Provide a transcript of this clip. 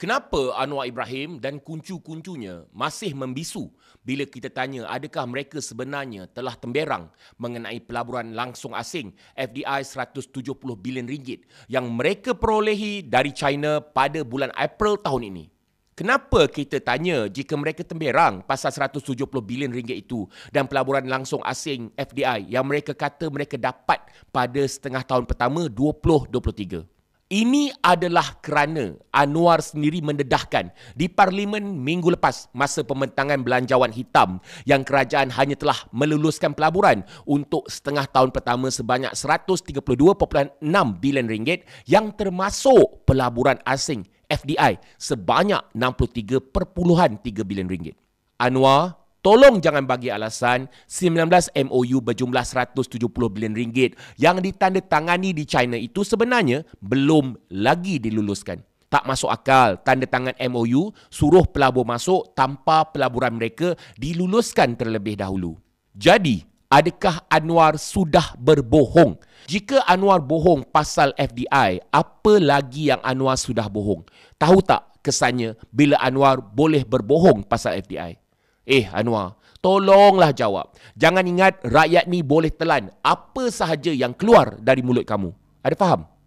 Kenapa Anwar Ibrahim dan kuncu-kuncunya masih membisu bila kita tanya adakah mereka sebenarnya telah temberang mengenai pelaburan langsung asing FDI 170 bilion ringgit yang mereka perolehi dari China pada bulan April tahun ini? Kenapa kita tanya jika mereka temberang pasal 170 bilion ringgit itu dan pelaburan langsung asing FDI yang mereka kata mereka dapat pada setengah tahun pertama 2023? Ini adalah kerana Anwar sendiri mendedahkan di parlimen minggu lepas masa pembentangan belanjawan hitam yang kerajaan hanya telah meluluskan pelaburan untuk setengah tahun pertama sebanyak 132.6 bilion ringgit yang termasuk pelaburan asing FDI sebanyak 63.3 bilion ringgit. Anwar Tolong jangan bagi alasan 19 MOU berjumlah 170 bilion ringgit yang ditandatangani di China itu sebenarnya belum lagi diluluskan. Tak masuk akal tanda tangan MOU suruh pelabur masuk tanpa pelaburan mereka diluluskan terlebih dahulu. Jadi, adakah Anwar sudah berbohong? Jika Anwar bohong pasal FDI, apa lagi yang Anwar sudah bohong? Tahu tak kesannya bila Anwar boleh berbohong pasal FDI? Eh Anwar, tolonglah jawab. Jangan ingat rakyat ni boleh telan apa sahaja yang keluar dari mulut kamu. Ada faham?